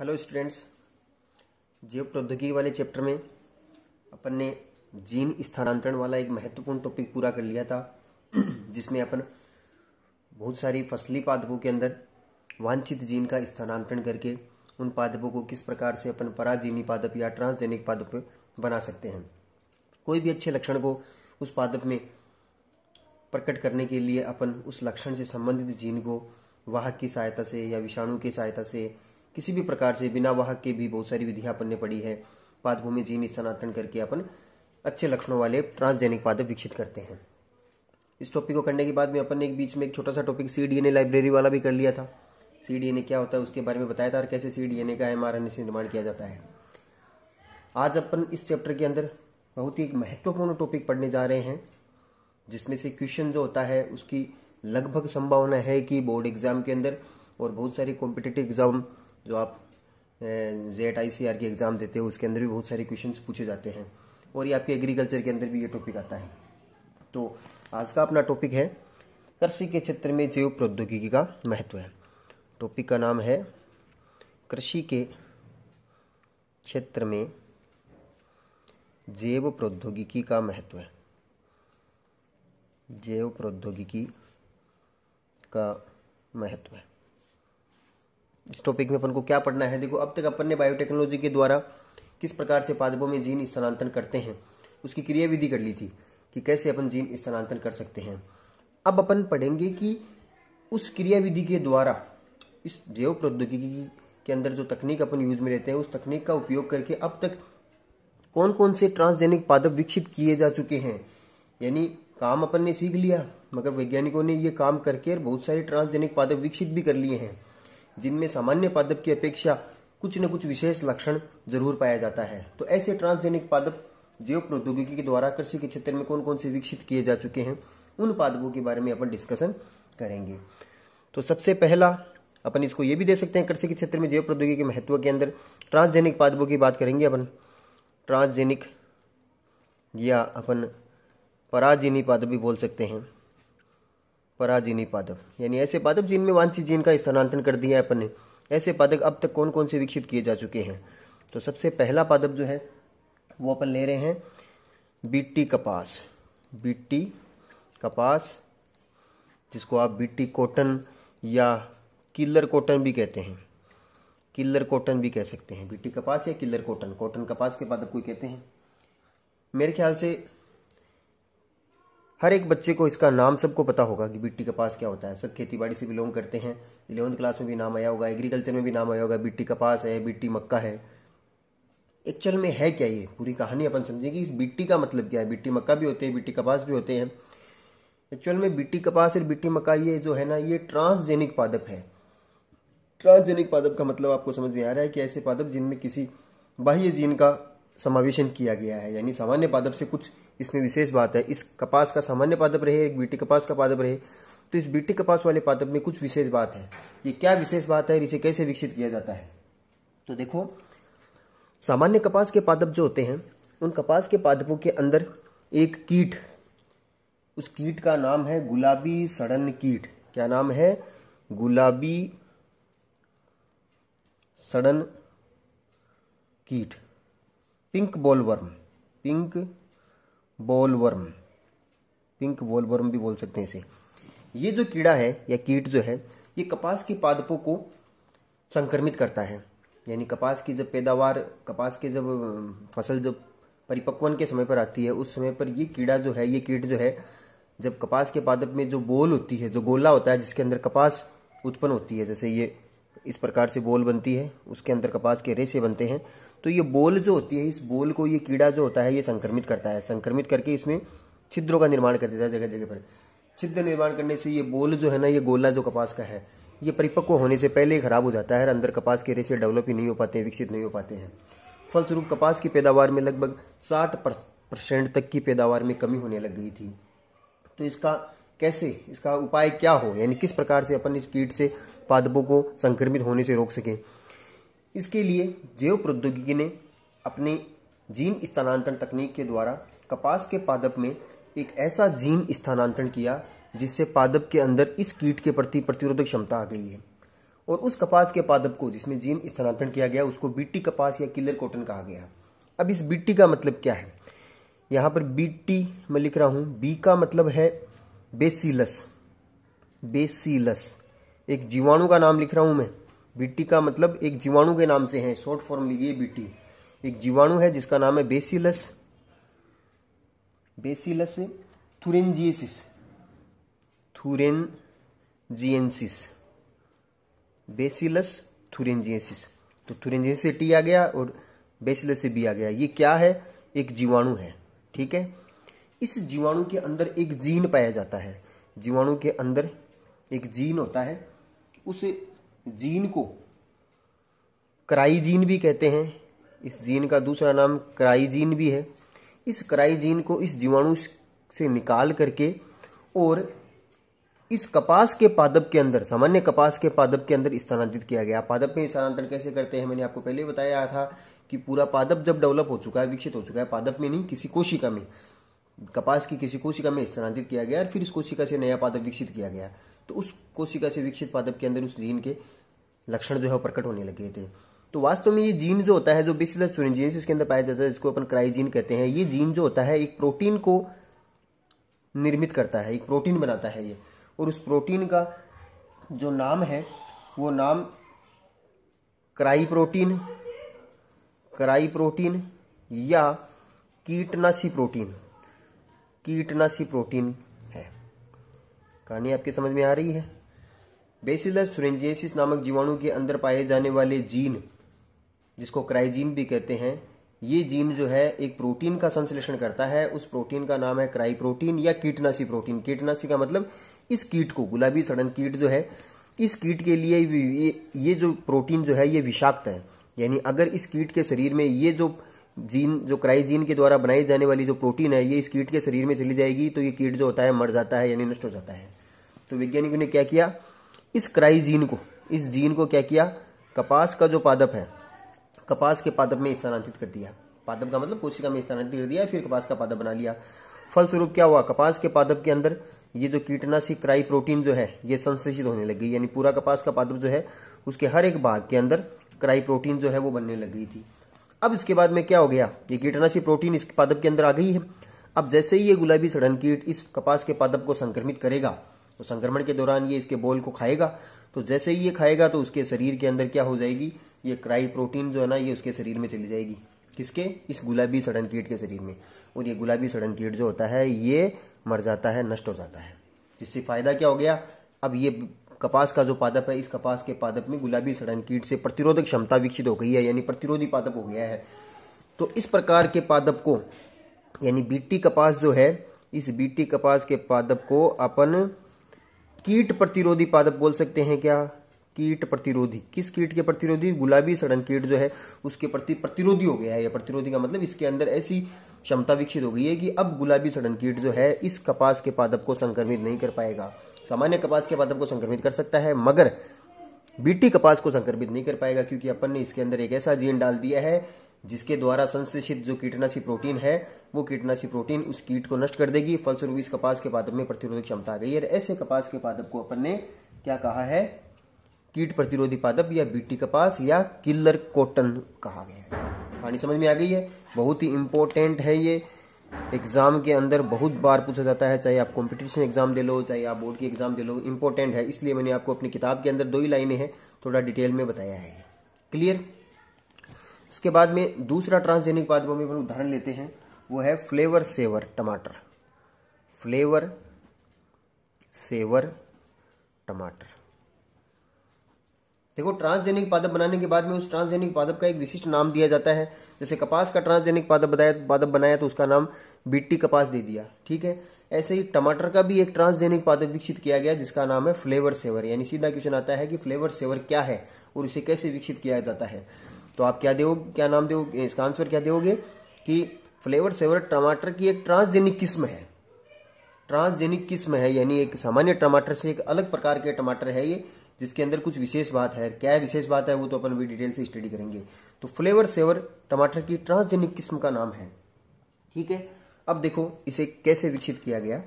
hello students जीव प्रौद्योगिकी वाले चैप्टर में अपन ने जीन स्थानांतरण वाला एक महत्वपूर्ण टॉपिक पूरा कर लिया था जिसमें अपन बहुत सारी फसली पादपों के अंदर वांछित जीन का स्थानांतरण करके उन पादपों को किस प्रकार से अपन पराजीनी पादप या ट्रांसजेनिक पादप बना सकते हैं कोई भी अच्छे लक्षण को उस पादप में प्रकट करने के लिए अपन उस लक्षण से संबंधित जीन को वाहक की सहायता से या विषाणु की सहायता से किसी भी प्रकार से बिना वाहक के भी बहुत सारी विधियां अपन ने पड़ी है पादभूमि जीन सनातन करके अपन अच्छे लक्षणों वाले ट्रांसजेनिक पादप विकसित करते हैं इस टॉपिक को करने के बाद में अपन ने एक बीच में एक छोटा सा topic C D N A library वाला भी कर लिया था सी डी ए क्या होता है उसके बारे में बताया था और कैसे सी डी एन ए का एम आर एन से निर्माण किया जाता है आज अपन इस चैप्टर के अंदर बहुत ही एक महत्वपूर्ण टॉपिक पढ़ने जा रहे हैं जिसमें से क्वेश्चन जो होता है उसकी लगभग संभावना है कि बोर्ड एग्जाम के अंदर और बहुत सारी कॉम्पिटेटिव एग्जाम जो आप Z I C R exam देते हो उसके अंदर भी बहुत सारे क्वेश्चन पूछे जाते हैं और ये आपके एग्रीकल्चर के अंदर भी ये टॉपिक आता है तो आज का अपना टॉपिक है कृषि के क्षेत्र में जैव प्रौद्योगिकी का महत्व है टॉपिक का नाम है कृषि के क्षेत्र में जैव प्रौद्योगिकी का महत्व है जैव प्रौद्योगिकी का महत्व है इस टॉपिक में अपन को क्या पढ़ना है देखो अब तक अपन ने बायोटेक्नोलॉजी के द्वारा किस प्रकार से पादपों में जीन स्थानांतरण करते हैं उसकी क्रियाविधि कर ली थी कि कैसे अपन जीन स्थानांतरण कर सकते हैं अब अपन पढ़ेंगे कि उस क्रियाविधि के द्वारा इस जैव प्रौद्योगिकी के अंदर जो तकनीक अपन यूज में लेते हैं उस तकनीक का उपयोग करके अब तक कौन कौन से ट्रांसजेनिक पादप विकसित किए जा चुके हैं यानी काम अपन ने सीख लिया मगर वैज्ञानिकों ने ये काम करके बहुत सारे ट्रांसजेनिक पादप विकसित भी कर लिए हैं जिनमें सामान्य पादप की अपेक्षा कुछ न कुछ विशेष लक्षण जरूर पाया जाता है तो ऐसे ट्रांसजेनिक पादप जैव प्रौद्योगिकी के द्वारा कृषि के क्षेत्र में कौन कौन से विकसित किए जा चुके हैं उन पादपों के बारे में अपन डिस्कशन करेंगे तो सबसे पहला अपन इसको ये भी दे सकते हैं कृषि के क्षेत्र में जैव प्रौद्योगिकी के महत्व के अंदर ट्रांसजेनिक पादपों की बात करेंगे अपन ट्रांसजेनिक या अपन पराजीनी पादप भी बोल सकते हैं पराजीनी पादप यानी ऐसे पादप जिनमें वांछित जीन का स्थानांतरण कर दिया है अपन ने ऐसे पादप अब तक कौन कौन से विकसित किए जा चुके हैं तो सबसे पहला पादप जो है वो अपन ले रहे हैं बीटी कपास बीटी कपास जिसको आप बीटी कॉटन या किलर कॉटन भी कहते हैं किलर कॉटन भी कह सकते हैं बीटी कपास या किलर कॉटन कॉटन कपास के पादप को कहते हैं मेरे ख्याल से हर एक बच्चे को इसका नाम सबको पता होगा कि बिट्टी कपास क्या होता है सब खेती बाड़ी से बिलोंग करते हैं इलेवंथ क्लास में भी नाम आया होगा एग्रीकल्चर में भी नाम आया होगा बिट्टी कपास है बिट्टी मक्का है एक्चुअल में है क्या ये पूरी कहानी अपन समझेंगे इस बिट्टी का मतलब क्या है बिट्टी मक्का भी होते हैं बिट्टी कपास भी होते हैं एक्चुअल में बिट्टी कपास और बिट्टी मक्का ये जो है ना ये ट्रांसजेनिक पादप है ट्रांसजेनिक पादप का मतलब आपको समझ में आ रहा है कि ऐसे पादप जिनमें किसी बाह्य जीन का समावेशन किया गया है यानी सामान्य पादप से कुछ इसमें विशेष बात है इस कपास का सामान्य पादप रहे एक बीटी कपास का पादप रहे तो इस बीटी कपास वाले पादप में कुछ विशेष बात है ये क्या विशेष बात है इसे कैसे विकसित किया जाता है तो देखो सामान्य कपास के पादप जो होते हैं उन कपास के पादपों के अंदर एक कीट उस कीट का नाम है गुलाबी सड़न कीट क्या नाम है गुलाबी सड़न कीट pink bollworm pink bollworm pink bollworm भी बोल सकते हैं इसे ये जो कीड़ा है या कीट जो है ये कपास के पादपों को संक्रमित करता है यानी कपास की जब पैदावार कपास के जब फसल जब परिपक्वन के समय पर आती है उस समय पर ये कीड़ा जो है ये कीट जो है जब कपास के पादप में जो बोल होती है जो गोला होता है जिसके अंदर कपास उत्पन्न होती है जैसे ये इस प्रकार से बोल बनती है उसके अंदर कपास के रेशे बनते हैं तो ये बोल जो होती है इस बोल को ये कीड़ा जो होता है ये संक्रमित करता है संक्रमित करके इसमें छिद्रों का निर्माण कर देता है जगह जगह पर छिद्र निर्माण करने से ये बोल जो है ना ये गोला जो कपास का है ये परिपक्व होने से पहले ही खराब हो जाता है और अंदर कपास के रेशे डेवलप ही नहीं हो पाते विकसित नहीं हो पाते हैं फलस्वरूप कपास की पैदावार में लगभग साठ परसेंट तक की पैदावार में कमी होने लग गई थी तो इसका कैसे इसका उपाय क्या हो यानी किस प्रकार से अपन इस कीट से पादपों को संक्रमित होने से रोक सकें इसके लिए जैव प्रौद्योगिकी ने अपने जीन स्थानांतरण तकनीक के द्वारा कपास के पादप में एक ऐसा जीन स्थानांतरण किया जिससे पादप के अंदर इस कीट के प्रति प्रतिरोधक क्षमता आ गई है और उस कपास के पादप को जिसमें जीन स्थानांतरण किया गया उसको बीटी कपास या किलर कॉटन कहा गया अब इस बीटी का मतलब क्या है यहाँ पर बीटी मैं लिख रहा हूँ बी का मतलब है बेसिलस बेसिलस एक जीवाणु का नाम लिख रहा हूं मैं बीटी का मतलब एक जीवाणु के नाम से है शॉर्ट फॉर्म लीजिए बीटी एक जीवाणु है जिसका नाम है Bacillus Bacillus thuringiensis thuringiensis Bacillus thuringiensis तो थुरेंजिएसिस से टी आ गया और बेसिलस से बी आ गया ये क्या है एक जीवाणु है ठीक है इस जीवाणु के अंदर एक जीन पाया जाता है जीवाणु के अंदर एक जीन होता है उस जीन को क्राइजीन भी कहते हैं इस जीन का दूसरा नाम क्राइजीन भी है इस क्राइजीन को इस जीवाणु से निकाल करके और इस कपास के पादप के अंदर सामान्य कपास के पादप के अंदर स्थानांतरित किया गया पादप में स्थानांतरण कैसे करते हैं मैंने आपको पहले बताया था कि पूरा पादप जब डेवलप हो चुका है विकसित हो चुका है पादप में नहीं किसी कोशिका में कपास की किसी कोशिका में स्थानांतरित किया गया और फिर इस कोशिका से नया पादप विकसित किया गया तो उस कोशिका से विकसित पादप के अंदर उस जीन के लक्षण जो है प्रकट होने लगे थे तो वास्तव में ये जीन जो होता है जो बेसिलस चुरिंजीन इसके अंदर पाया जाता है जिसको अपन क्राइजीन कहते हैं ये जीन जो होता है एक प्रोटीन को निर्मित करता है एक प्रोटीन बनाता है ये और उस प्रोटीन का जो नाम है वो नाम क्राई प्रोटीन क्राई प्रोटीन या कीटनाशी प्रोटीन कीटनाशी प्रोटीन कहानी आपकी समझ में आ रही है बेसिलस सुरेंजिएसिस नामक जीवाणु के अंदर पाए जाने वाले जीन जिसको क्राइजीन भी कहते हैं ये जीन जो है एक प्रोटीन का संश्लेषण करता है उस प्रोटीन का नाम है क्राई प्रोटीन या कीटनाशी प्रोटीन कीटनाशी का मतलब इस कीट को गुलाबी सड़न कीट जो है इस कीट के लिए ये, ये जो प्रोटीन जो है ये विषाक्त है यानी अगर इस कीट के शरीर में ये जो जीन जो क्राई जीन के द्वारा बनाई जाने वाली जो प्रोटीन है ये इस कीट के शरीर में चली जाएगी तो ये कीट जो होता है मर जाता है यानी नष्ट हो जाता है तो वैज्ञानिकों ने क्या किया इस क्राइजीन को इस जीन को क्या किया कपास का जो पादप है कपास के पादप में स्थानांतरित कर दिया पादप का मतलब कोशिका में स्थानांतरित कर दिया फिर कपास का पादप बना लिया फलस्वरूप क्या हुआ कपास के पादप के अंदर ये जो कीटनाशी क्राई प्रोटीन जो है ये संश्लेषित होने लग गई यानी पूरा कपास का पादप जो है उसके हर एक भाग के अंदर क्राई प्रोटीन जो है वो बनने लग गई थी अब इसके बाद में क्या हो गया ये कीटनाशी प्रोटीन इस पादप के अंदर आ गई है अब जैसे ही ये गुलाबी सड़न कीट इस कपास के पादप को संक्रमित करेगा तो संक्रमण के दौरान ये इसके बोल को खाएगा तो जैसे ही ये खाएगा तो उसके शरीर के अंदर क्या हो जाएगी ये क्राई प्रोटीन जो है ना ये उसके शरीर में चली जाएगी किसके इस गुलाबी सड़न कीट के शरीर में और ये गुलाबी सड़न कीट जो होता है ये मर जाता है नष्ट हो जाता है जिससे फायदा क्या हो गया अब ये कपास का जो पादप है इस कपास के पादप में गुलाबी सड़न कीट से प्रतिरोधक क्षमता विकसित हो गई है यानी प्रतिरोधी पादप हो गया है तो इस प्रकार के पादप को यानी बीटी कपास जो है इस बीटी कपास के पादप को अपन कीट प्रतिरोधी पादप बोल सकते हैं क्या कीट प्रतिरोधी किस कीट के प्रतिरोधी गुलाबी सड़न कीट जो है उसके प्रति प्रतिरोधी हो गया है या प्रतिरोधी का मतलब इसके अंदर ऐसी क्षमता विकसित हो गई है कि अब गुलाबी सड़न कीट जो है इस कपास के पादप को संक्रमित नहीं कर पाएगा सामान्य कपास के पादप को संक्रमित कर सकता है मगर बीटी कपास को संक्रमित नहीं कर पाएगा क्योंकि अपन ने इसके अंदर एक ऐसा जीन डाल दिया है जिसके द्वारा संश्लेषित जो कीटनाशी प्रोटीन है वो कीटनाशी प्रोटीन उस कीट को नष्ट कर देगी फलस्वरूप इस कपास के पादप में प्रतिरोधक क्षमता आ गई है ऐसे कपास के पादप को अपन ने क्या कहा है कीट प्रतिरोधी पादप या बीटी कपास या किलर कॉटन कहा गया है कहानी समझ में आ गई है बहुत ही इंपॉर्टेंट है ये एग्जाम के अंदर बहुत बार पूछा जाता है चाहे आप कॉम्पिटिशन एग्जाम दे लो चाहे आप बोर्ड की एग्जाम दे लो इंपॉर्टेंट है इसलिए मैंने आपको अपनी किताब के अंदर दो ही लाइनें हैं थोड़ा डिटेल में बताया है क्लियर इसके बाद में दूसरा ट्रांसजेनिक बाद में अपन उदाहरण लेते हैं वो है फ्लेवर सेवर टमाटर फ्लेवर सेवर टमाटर देखो ट्रांसजेनिक पादप बनाने के बाद में उस ट्रांसजेनिक पादप का एक विशिष्ट नाम दिया जाता है जैसे कपास का ट्रांसजेनिक पादप बताया पादप बनाया तो उसका नाम बीटी कपास दे दिया ठीक है ऐसे ही टमाटर का भी एक ट्रांसजेनिक पादप विकसित किया गया जिसका नाम है फ्लेवर सेवर यानी सीधा क्वेश्चन आता है कि फ्लेवर सेवर क्या है और उसे कैसे विकसित किया जाता है तो आप क्या दोगे क्या नाम दोगे इसका आंसर क्या दोगे कि फ्लेवर सेवर टमाटर की एक ट्रांसजेनिक किस्म है ट्रांसजेनिक किस्म है यानी एक सामान्य टमाटर से एक अलग प्रकार के टमाटर है ये जिसके अंदर कुछ विशेष बात है क्या विशेष बात है वो तो अपन भी डिटेल से स्टडी करेंगे तो फ्लेवर सेवर टमाटर की ट्रांसजेनिक किस्म का नाम है ठीक है अब देखो इसे कैसे विकसित किया गया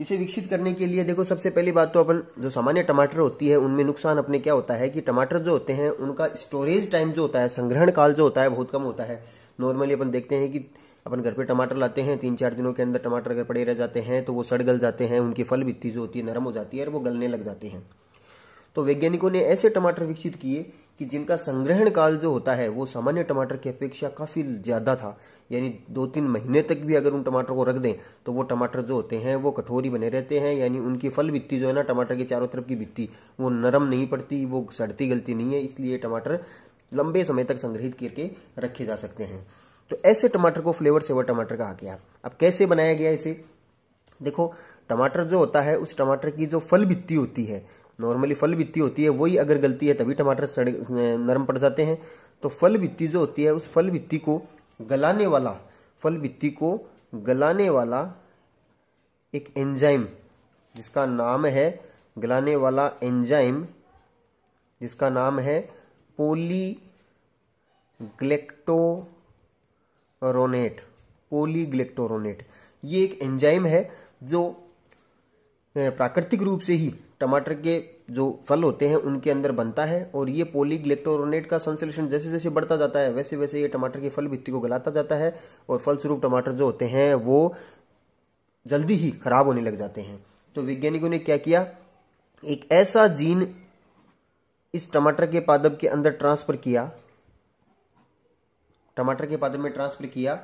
इसे विकसित करने के लिए देखो सबसे पहली बात तो अपन जो सामान्य टमाटर होती है उनमें नुकसान अपने क्या होता है कि टमाटर जो होते हैं उनका स्टोरेज टाइम जो होता है संग्रहण काल जो होता है बहुत कम होता है नॉर्मली अपन देखते हैं कि अपन घर पे टमाटर लाते हैं तीन चार दिनों के अंदर टमाटर अगर पड़े रह जाते हैं तो वो सड़ गल जाते हैं उनकी फल भित्ती जो होती है नरम हो जाती है और वो गलने लग जाते हैं तो वैज्ञानिकों ने ऐसे टमाटर विकसित किए कि जिनका संग्रहण काल जो होता है वो सामान्य टमाटर की अपेक्षा काफ़ी ज़्यादा था यानी दो तीन महीने तक भी अगर उन टमाटर को रख दें तो वो टमाटर जो होते हैं वो कठोरी बने रहते हैं यानी उनकी फल भित्ती जो है ना टमाटर की चारों तरफ की भित्ती वो नरम नहीं पड़ती वो सड़ती गलती नहीं है इसलिए टमाटर लंबे समय तक संग्रहित करके रखे जा सकते हैं तो ऐसे टमाटर को फ्लेवर सेवर टमाटर कहा गया अब कैसे बनाया गया इसे देखो टमाटर जो होता है उस टमाटर की जो फल भित्ती होती है नॉर्मली फल भित्ती होती है वही अगर गलती है तभी टमाटर सड़ नरम पड़ जाते हैं तो फल भित्ती जो होती है उस फल भित्ती को गलाने वाला फल भित्ति को गलाने वाला एक एंजाइम जिसका नाम है गलाने वाला एंजाइम जिसका नाम है पोली ग्लेक्टोरोनेट पोली ग्लेक्टोरोनेट ये एक एंजाइम है जो प्राकृतिक रूप से ही टमाटर के जो फल होते हैं उनके अंदर बनता है और ये पोलीग्लेक्टोरोनेट का संश्लेषण जैसे जैसे बढ़ता जाता है वैसे वैसे ये टमाटर के फल भित्ति को गलाता जाता है और फलस्वरूप टमाटर जो होते हैं वो जल्दी ही खराब होने लग जाते हैं तो वैज्ञानिकों ने क्या किया एक ऐसा जीन इस टमाटर के पादप के अंदर ट्रांसफर किया टमाटर के पादप में ट्रांसफर किया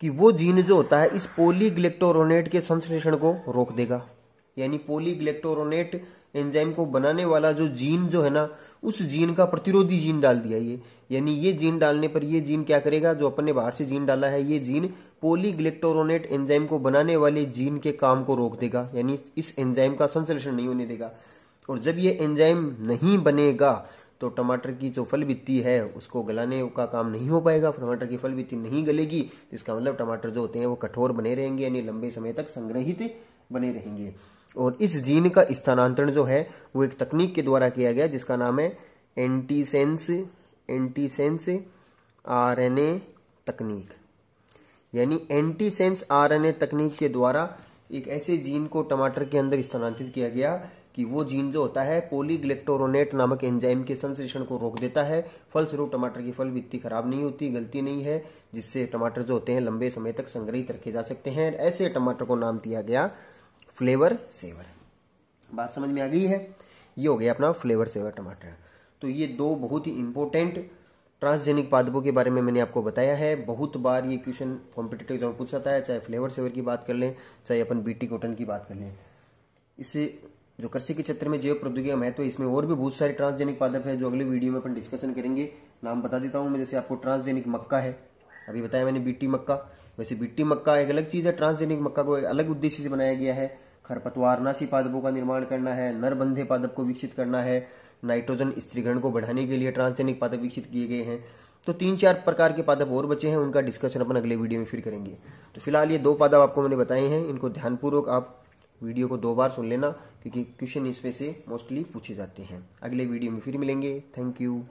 कि वो जीन जो होता है इस पोलीग्लेक्टोरोनेट के संश्लेषण को रोक देगा यानी पोलीग्लेक्टोरोनेट एंजाइम को बनाने वाला जो जीन जो है ना उस जीन का प्रतिरोधी जीन डाल दिया ये यानी ये जीन डालने पर ये जीन क्या करेगा जो अपन ने बाहर से जीन डाला है ये जीन पोलीग्लेक्टोरोनेट एंजाइम को बनाने वाले जीन के काम को रोक देगा यानी इस एंजाइम का संश्लेषण नहीं होने देगा और जब ये एंजाइम नहीं बनेगा तो टमाटर की जो फल बित्ती है उसको गलाने का काम नहीं हो पाएगा टमाटर की फल बित्ती नहीं गलेगी इसका मतलब टमाटर जो होते हैं वो कठोर बने रहेंगे यानी लंबे समय तक संग्रहित बने रहेंगे और इस जीन का स्थानांतरण जो है वो एक तकनीक के द्वारा किया गया जिसका नाम है एंटीसेंस एंटीसेंस आरएनए तकनीक यानी एंटीसेंस आरएनए तकनीक के द्वारा एक ऐसे जीन को टमाटर के अंदर स्थानांतरित किया गया कि वो जीन जो होता है पोलीग्लेक्टोरोनेट नामक एंजाइम के संश्लेषण को रोक देता है फलस्वरूप टमाटर की फल वित्ती खराब नहीं होती गलती नहीं है जिससे टमाटर जो होते हैं लंबे समय तक संग्रहित रखे जा सकते हैं ऐसे टमाटर को नाम दिया गया फ्लेवर सेवर बात समझ में आ गई है ये हो गया अपना फ्लेवर सेवर टमाटर तो ये दो बहुत ही इंपॉर्टेंट ट्रांसजेनिक पादपों के बारे में मैंने आपको बताया है बहुत बार ये क्वेश्चन कॉम्पिटेटिव एग्जाम पूछ जाता है चाहे फ्लेवर सेवर की बात कर लें चाहे अपन बीटी कॉटन की बात कर लें इससे जो कृषि के क्षेत्र में जैव प्रौद्योगिकी महत्व तो है इसमें और भी बहुत सारे ट्रांसजेनिक पादप है जो अगले वीडियो में अपन डिस्कशन करेंगे नाम बता देता हूँ मैं जैसे आपको ट्रांसजेनिक मक्का है अभी बताया मैंने बीटी मक्का वैसे बिट्टी मक्का एक अलग चीज है ट्रांसजेनिक मक्का को एक अलग उद्देश्य से बनाया गया है खरपतवार नाशी पादपों का निर्माण करना है नरबंधे पादप को विकसित करना है नाइट्रोजन स्त्रीकरण को बढ़ाने के लिए ट्रांसजेनिक पादप विकसित किए गए हैं तो तीन चार प्रकार के पादप और बचे हैं उनका डिस्कशन अपन अगले वीडियो में फिर करेंगे तो फिलहाल ये दो पादप आपको मैंने बताए हैं इनको ध्यानपूर्वक आप वीडियो को दो बार सुन लेना क्योंकि क्वेश्चन इसमें से मोस्टली पूछे जाते हैं अगले वीडियो में फिर मिलेंगे थैंक यू